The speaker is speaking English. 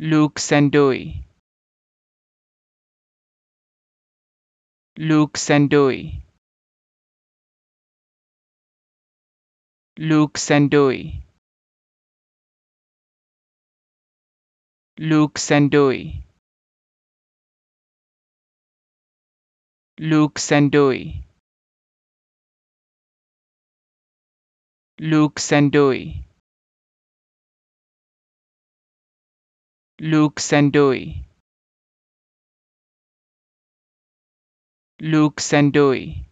Luke Sandui. Luke Sandui. Luke Sandui. Luke Sandui. Luke Sandui. Luke Sandui. Luke Sandoe. Luke Sandoe.